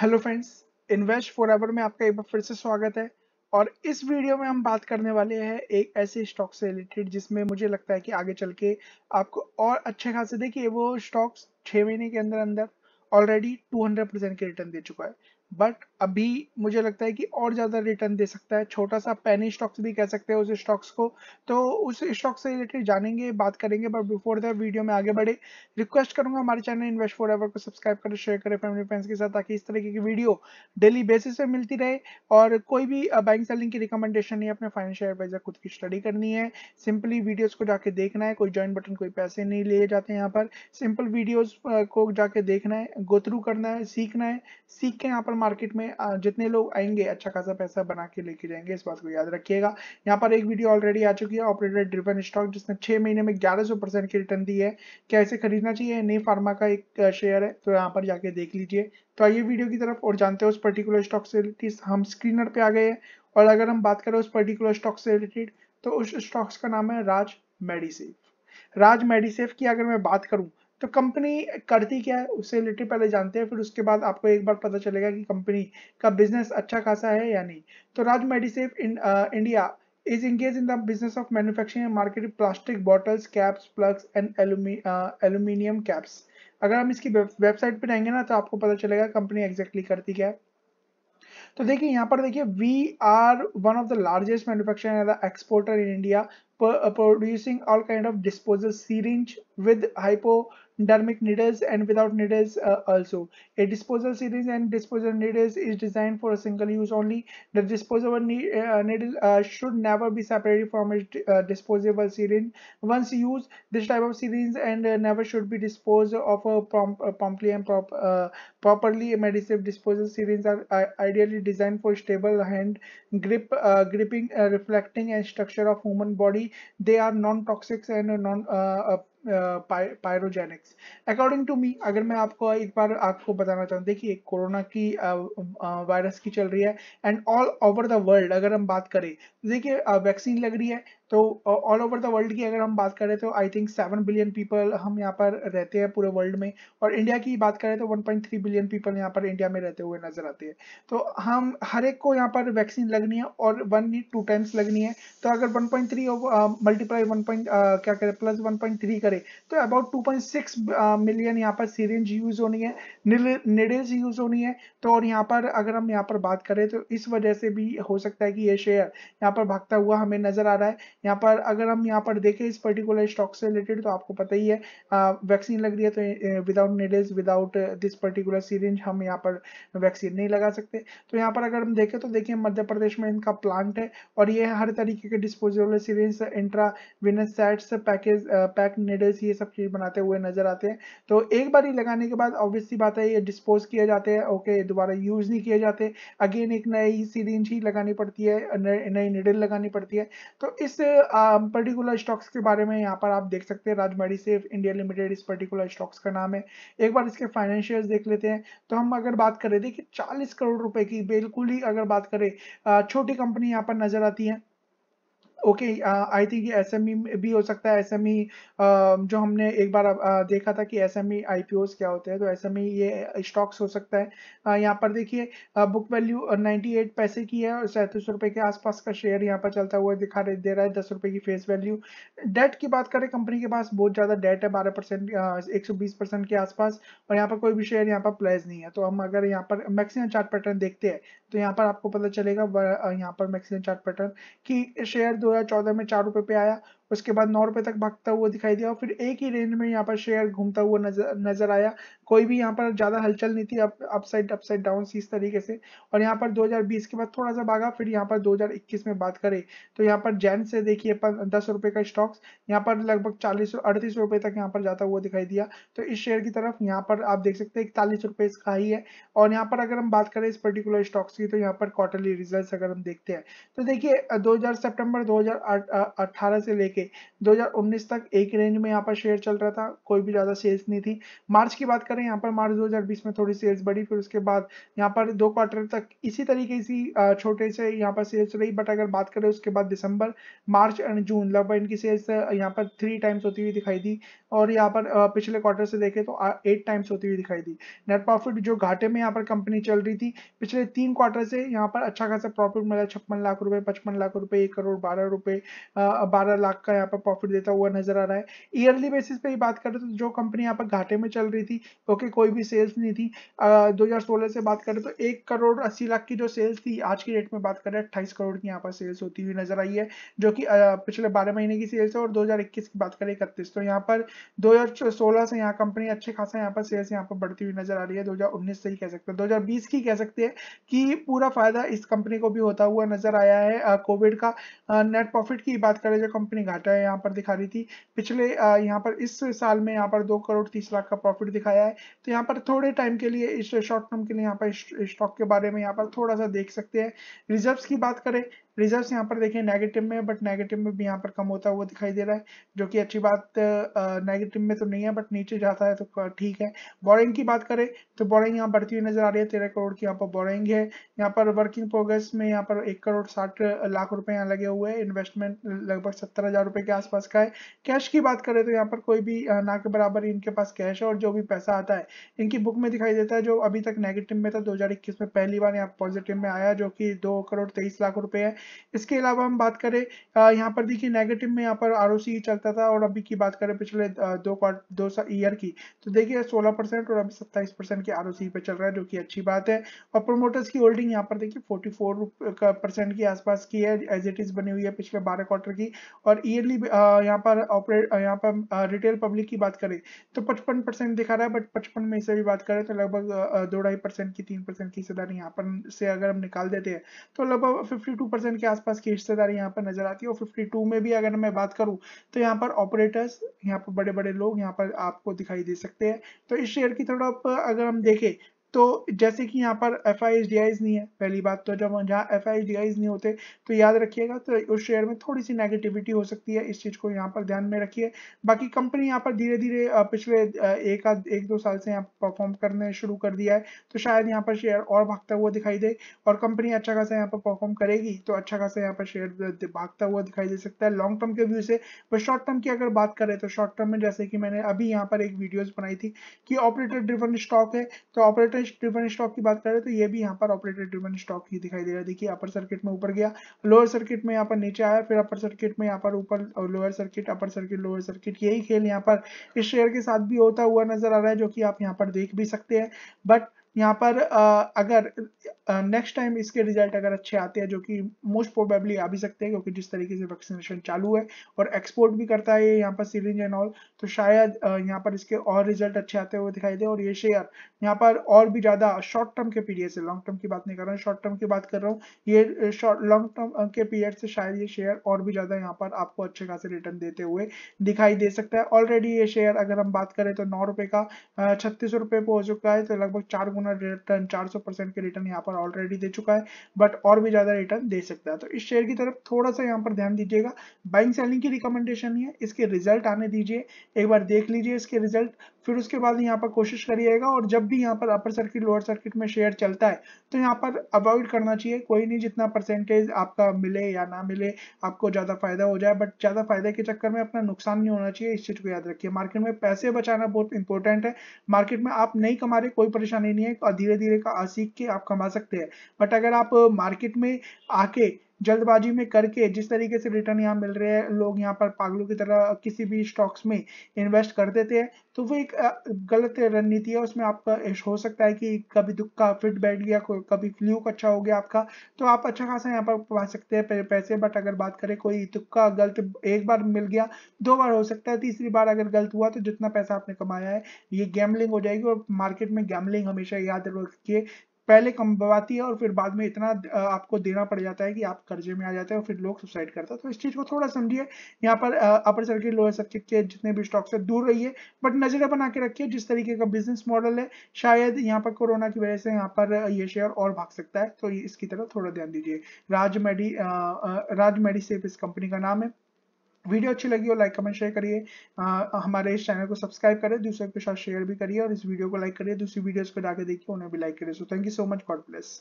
Hello friends invest forever में आपका एक बार फिर से स्वागत है और इस वीडियो में हम बात करने वाले हैं एक ऐसे स्टॉक से रिलेटेड जिसमें मुझे लगता है कि आगे चल के आपको और अच्छे खासे देखिए वो स्टॉक्स छः महीने के अंदर अंदर ऑलरेडी 200 परसेंट के रिटर्न दे चुका है बट अभी मुझे लगता है कि और ज़्यादा रिटर्न दे सकता है छोटा सा पैनी स्टॉक्स भी कह सकते हैं उस स्टॉक्स को तो उस स्टॉक से रिलेटेड जानेंगे बात करेंगे बट बिफोर दैट वीडियो में आगे बढ़े रिक्वेस्ट करूंगा हमारे चैनल इन्वेस्ट फॉर एवर को सब्सक्राइब करें शेयर करें फैमिली फ्रेंड्स के साथ ताकि इस तरीके की वीडियो डेली बेसिस पे मिलती रहे और कोई भी बैंक सेलिंग की रिकमेंडेशन नहीं अपने फाइनेंशियल एडवाइजर खुद की स्टडी करनी है सिंपली वीडियोज़ को जाके देखना है कोई ज्वाइन बटन कोई पैसे नहीं लिए जाते हैं यहाँ पर सिंपल वीडियोज़ को जाके देखना है गो थ्रू करना है सीखना है सीख के यहाँ पर मार्केट में जितने लोग आएंगे अच्छा खासा पैसा बना के लेके जाएंगे इस बात को याद रखिएगा यहाँ पर एक वीडियो ऑलरेडी आ चुकी है ऑपरेटर ड्रिवन स्टॉक जिसने छह महीने में ग्यारह परसेंट की रिटर्न दी है क्या इसे खरीदना चाहिए नई फार्मा का एक शेयर है तो यहाँ पर जाके देख लीजिए तो आइए वीडियो की तरफ और जानते हो उस पर्टिकुलर स्टॉक से रिलेटेड हम स्क्रीनर पे आ गए हैं और अगर हम बात करें उस पर्टिकुलर स्टॉक से रिलेटेड तो उस स्टॉक्स का नाम है राज मेडिसेफ राज मेडिसेफ की अगर मैं बात करूं तो कंपनी करती क्या है उससे रिलेटेड पहले जानते हैं फिर उसके बाद आपको एक बार पता चलेगा कि कंपनी का बिजनेस अच्छा खासा है या नहीं तो Raj Medisafe in, uh, India is engage in the business of manufacturing and marketing plastic bottles caps plugs and aluminium caps अगर हम इसकी वेबसाइट पे रहेंगे ना तो आपको पता चलेगा कंपनी एग्जैक्टली करती क्या है तो देखिए यहाँ पर देखिए we are one of the largest manufacturer and exporter in India producing all kind of disposal syringe with hypo dermic needles and without needles uh, also. A disposal series and disposal needles is designed for a single use only. The disposable ne uh, needle uh, should never be separated from a uh, disposable syringe. Once used, this type of syringe and uh, never should be disposed of uh, promptly and prop properly. Medicine disposal syringes are ideally designed for stable hand grip, gripping, reflecting and structure of human body. They are non-toxic and non pyrogenics according to me अगर मैं आपको एक बार आपको बताना चाहूँ देखिए corona की virus की चल रही है and all over the world अगर हम बात करें देखिए वैक्सीन लग रही है तो ऑल ओवर द वर्ल्ड की अगर हम बात करें तो I think seven billion people हम यहाँ पर रहते हैं पूरे वर्ल्ड में और इंडिया की बात करें तो one point three billion people यहाँ पर इंडिया में रहते हुए नजर आते हैं तो हम हर एक को यहाँ पर वैक्सीन लगनी है और वन टू टाइम्स लगनी है तो अगर one point three multiply one point क्या करें प्लस वन पॉइंट थ्री करें तो about two point six million यहाँ पर सीरेंज यूज होनी है निडल्स यूज होनी है तो और यहाँ पर अगर हम यहाँ पर बात करें तो इस वजह से भी हो सकता है कि ये शेयर यहाँ पर भागता हुआ हमें नजर आ रहा है यहाँ पर अगर हम यहाँ पर देखें इस पर्टिकुलर स्टॉक से रिलेटेड तो आपको पता ही है वैक्सीन लग रही है तो without needles without this particular syringe हम यहाँ पर वैक्सीन नहीं लगा सकते तो यहाँ पर अगर हम देखें तो देखिए मध्य प्रदेश में इनका प्लांट है और ये हर तरीके के disposable syringe intra vein sets package pack needles ये सब चीज़ बनाते हुए नजर आते हैं तो एक बार ही लगाने के बाद ऑब्वियसली बात है ये डिस्पोज किए जाते हैं ओके दोबारा यूज नहीं किए जाते अगेन एक नई सीरेंज ही लगानी पड़ती है नई नीडल लगानी पड़ती है तो इससे पर्टिकुलर um, स्टॉक्स के बारे में यहाँ पर आप देख सकते हैं राजमाड़ी सेफ इंडिया लिमिटेड इस पर्टिकुलर स्टॉक्स का नाम है एक बार इसके फाइनेंशियल देख लेते हैं तो हम अगर बात करें देखिए चालीस करोड़ रुपए की बिल्कुल ही अगर बात करें uh, छोटी कंपनी यहाँ पर नजर आती है okay I think S M E भी हो सकता है एस एम ई जो हमने एक बार देखा था कि एस एम ई आई क्या होते हैं तो एस एम ई ये स्टॉक्स हो सकता है यहाँ पर देखिए बुक वैल्यू एट पैसे की है और सैंतीस रुपए के आसपास का शेयर यहाँ पर चलता हुआ दिखा रहे दे रहा है दस रुपए की फेस वैल्यू डेट की बात करें कंपनी के पास बहुत ज़्यादा डेट है बारह परसेंट एक सौ बीस परसेंट के आसपास और यहाँ पर कोई भी शेयर यहाँ पर प्लेज नहीं है तो हम अगर यहाँ पर मैक्सिमम चार्ट पैटर्न देखते हैं तो यहाँ पर आपको पता चलेगा यहाँ पर मैक्सिमम चार्ट पैटर्न की शेयर 2014 में चार रुपए पे आया उसके बाद नौ रुपए तक भागता हुआ दिखाई दिया और फिर एक ही रेंज में यहाँ पर शेयर घूमता हुआ नजर नजर आया कोई भी यहाँ पर ज्यादा हलचल नहीं थी अपसाइड अपसाइड डाउन इस तरीके से और यहाँ पर 2020 के बाद थोड़ा सा भागा फिर यहाँ पर 2021 में बात करें तो यहाँ पर जैन से देखिए दस रुपए का स्टॉक्स यहाँ पर लगभग चालीस अड़तीस रुपए तक यहाँ पर जाता हुआ दिखाई दिया तो इस शेयर की तरफ यहाँ पर आप देख सकते हैं इकतालीस रुपए इसका ही है और यहाँ पर अगर हम बात करें इस पर्टिकुलर स्टॉक्स की तो यहाँ पर क्वार्टरली रिजल्ट अगर हम देखते हैं तो देखिए दो हजार सितंबर दो से लेकर के 2019 तक एक रेंज में यहाँ पर शेयर चल रहा था कोई भी ज़्यादा सेल्स नहीं थी मार्च की बात करें यहाँ पर मार्च 2020 में थोड़ी सेल्स बढ़ी फिर उसके बाद यहाँ पर दो क्वार्टर तक इसी तरीके से छोटे से यहाँ पर सेल्स रही बट अगर बात करें उसके बाद दिसंबर मार्च एंड जून लगभग इनकी सेल्स यहाँ पर थ्री टाइम्स होती हुई दिखाई दी और यहाँ पर पिछले क्वार्टर से देखे तो एट टाइम्स होती हुई दिखाई दी नेट प्रॉफिट जो घाटे में यहाँ पर कंपनी चल रही थी पिछले तीन क्वार्टर से यहाँ पर अच्छा खासा प्रॉफिट मिला छप्पन लाख रुपए पचपन लाख रुपए एक करोड़ बारह रुपए बारह लाख आपका यहाँ पर प्रॉफिट देता हुआ नजर आ रहा है ईयरली बेसिस पे ही बात करें तो जो कंपनी यहाँ पर घाटे में चल रही थी क्योंकि तो कोई भी सेल्स नहीं थी दो हजार सोलह से बात करें तो एक करोड़ अस्सी लाख की जो सेल्स थी आज की डेट में बात करें अट्ठाईस करोड़ की यहाँ पर सेल्स होती हुई नजर आई है जो की पिछले बारह महीने की सेल्स है और दो की बात करें इकतीस तो यहाँ पर दो से यहाँ कंपनी अच्छे खासा यहाँ पर सेल्स यहाँ पर बढ़ती हुई नजर आ रही है दो से ही कह सकते हैं दो की कह सकते हैं कि पूरा फायदा इस कंपनी को भी होता हुआ नजर आया है कोविड का नेट प्रॉफिट की बात करें जो कंपनी घाटा है यहाँ पर दिखा रही थी पिछले यहाँ पर इस साल में यहाँ पर दो करोड़ तीस लाख का प्रॉफिट दिखाया है तो यहाँ पर थोड़े टाइम के लिए इस शॉर्ट टर्म के लिए यहाँ पर स्टॉक के बारे में यहाँ पर थोड़ा सा देख सकते हैं रिजर्व्स की बात करें रिजर्व यहाँ पर देखें नेगेटिव में बट नेगेटिव में भी यहाँ पर कम होता हुआ दिखाई दे रहा है जो कि अच्छी बात नेगेटिव में तो नहीं है बट नीचे जाता है तो ठीक है बोरिंग की बात करें तो बोरिंग यहाँ बढ़ती हुई नजर आ रही है तेरह करोड़ की यहाँ पर बोरिंग है यहाँ पर वर्किंग प्रोग्रेस में यहाँ पर एक करोड़ साठ लाख रुपए यहाँ लगे हुए हैं इन्वेस्टमेंट लगभग सत्तर हजार रुपए के आसपास का है कैश की बात करें तो यहाँ पर कोई भी ना के बराबर इनके पास कैश है और जो भी पैसा आता है इनकी बुक में दिखाई देता है जो अभी तक नेगेटिव में था दो में पहली बार यहाँ पॉजिटिव में आया जो कि दो करोड़ तेईस लाख रुपए है इसके अलावा हम बात करें यहाँ पर देखिए नेगेटिव में यहाँ पर आर चलता था और अभी की बात करें पिछले दो दो ईयर की तो देखिए 16 परसेंट और अभी 27 परसेंट की आर पे चल रहा है जो कि अच्छी बात है और प्रोमोटर्स की होल्डिंग यहाँ पर देखिए 44 परसेंट के आसपास की है एज इट इज बनी हुई है पिछले बारह क्वार्टर की और ईयरली यहाँ पर ऑपरेट यहाँ पर रिटेल पब्लिक की बात करें तो पचपन दिखा रहा है बट पचपन में से भी बात करें तो लगभग दो की तीन की हिस्सेदारी यहाँ पर से अगर हम निकाल देते हैं तो लगभग फिफ्टी के आसपास की रिश्तेदारी यहाँ पर नजर आती है और 52 में भी अगर मैं बात करूँ तो यहाँ पर ऑपरेटर्स यहाँ पर बड़े बड़े लोग यहाँ पर आपको दिखाई दे सकते हैं तो इस शेयर की थोड़ा अगर हम देखें तो जैसे कि यहाँ पर एफ आई नहीं है पहली बात तो जब जहाँ एफ आई नहीं होते तो याद रखिएगा तो उस शेयर में थोड़ी सी नेगेटिविटी हो सकती है इस चीज़ को यहाँ पर ध्यान में रखिए बाकी कंपनी यहाँ पर धीरे धीरे पिछले एक आध एक दो साल से यहाँ परफॉर्म करने शुरू कर दिया है तो शायद यहाँ पर शेयर और भागता हुआ दिखाई दे और कंपनी अच्छा खासा यहाँ पर परफॉर्म करेगी तो अच्छा खासा यहाँ पर शेयर भागता हुआ दिखाई दे सकता है लॉन्ग टर्म के व्यू से बट शॉर्ट टर्म की अगर बात करें तो शॉर्ट टर्म में जैसे कि मैंने अभी यहाँ पर एक वीडियोज बनाई थी कि ऑपरेटर ड्रिवन स्टॉक है तो ऑपरेटर वोल्टेज ड्रिवन स्टॉक की बात करें तो ये भी यहाँ पर ऑपरेटर ड्रिवन स्टॉक ही दिखाई दे रहा है देखिए अपर सर्किट में ऊपर गया लोअर सर्किट में यहाँ पर नीचे आया फिर अपर सर्किट में यहाँ पर ऊपर lower circuit upper circuit lower circuit यही खेल यहाँ पर इस शेयर के साथ भी होता हुआ नजर आ रहा है जो कि आप यहाँ पर देख भी सकते हैं बट यहाँ पर अगर नेक्स्ट टाइम इसके रिजल्ट अगर अच्छे आते हैं जो कि मोस्ट प्रोबेबली आ भी सकते हैं क्योंकि जिस तरीके से वैक्सीनेशन चालू है और एक्सपोर्ट भी करता है यहाँ पर सीरिंज एंड ऑल तो शायद यहाँ पर इसके और रिजल्ट अच्छे आते हुए दिखाई दे और ये शेयर यहाँ पर और भी ज़्यादा शॉर्ट टर्म के पीरियड से लॉन्ग टर्म की बात नहीं कर रहा हूँ शॉर्ट टर्म की बात कर रहा हूँ ये शॉर्ट लॉन्ग टर्म के पीरियड से शायद ये शेयर और भी ज़्यादा यहाँ पर आपको अच्छे खासे रिटर्न देते हुए दिखाई दे सकता है ऑलरेडी ये शेयर अगर हम बात करें तो नौ का छत्तीस रुपये हो चुका है तो लगभग चार गुना रिटर्न चार के रिटर्न यहाँ पर ऑलरेडी दे चुका है बट और भी ज़्यादा रिटर्न दे सकता है तो इस शेयर की तरफ थोड़ा सा यहाँ पर ध्यान दीजिएगा बाइंग सेलिंग की रिकमेंडेशन है इसके रिजल्ट आने दीजिए एक बार देख लीजिए इसके रिजल्ट फिर उसके बाद यहाँ पर कोशिश करिएगा और जब भी यहाँ पर अपर सर्किट लोअर सर्किट में शेयर चलता है तो यहाँ पर अवॉइड करना चाहिए कोई नहीं जितना परसेंटेज आपका मिले या ना मिले आपको ज़्यादा फायदा हो जाए बट ज़्यादा फायदे के चक्कर में अपना नुकसान नहीं होना चाहिए इस चीज़ को याद रखिए मार्केट में पैसे बचाना बहुत इंपॉर्टेंट है मार्केट में आप नहीं कमा रहे कोई परेशानी नहीं है धीरे धीरे का सीख के आप कमा सकते हैं बट अगर आप मार्केट में आके जल्दबाजी में करके जिस तरीके से रिटर्न यहाँ मिल रहे हैं लोग यहाँ पर पागलों की तरह किसी भी स्टॉक्स में इन्वेस्ट कर देते हैं तो वो एक गलत रणनीति है उसमें आपका हो सकता है कि कभी दुख का फिट बैठ गया कभी फ्लूक अच्छा हो गया आपका तो आप अच्छा खासा यहाँ पर पा सकते हैं पैसे बट अगर बात करें कोई तुक्का गलत एक बार मिल गया दो बार हो सकता है तीसरी बार अगर गलत हुआ तो जितना पैसा आपने कमाया है ये गैमलिंग हो जाएगी और मार्केट में गैमलिंग हमेशा याद रखिए पहले कमवाती है और फिर बाद में इतना आपको देना पड़ जाता है कि आप कर्जे में आ जाते हैं और फिर लोग सुसाइड करते हैं तो इस चीज़ को थोड़ा समझिए यहाँ पर अपर सर्किट लोअर सर्किट के जितने भी स्टॉक्स है दूर रहिए बट नजर बना के रखिए जिस तरीके का बिजनेस मॉडल है शायद यहाँ पर कोरोना की वजह से यहाँ पर ये शेयर और भाग सकता है तो इसकी तरफ थोड़ा ध्यान दीजिए राज मेडी राज मेडी सेफ इस कंपनी का नाम है वीडियो अच्छी लगी हो लाइक कमेंट शेयर करिए हमारे इस चैनल को सब्सक्राइब करें दूसरे के साथ शेयर भी करिए और इस वीडियो को लाइक करिए दूसरी वीडियोस को जाकर देखिए उन्हें भी लाइक करिए so thank you so much God bless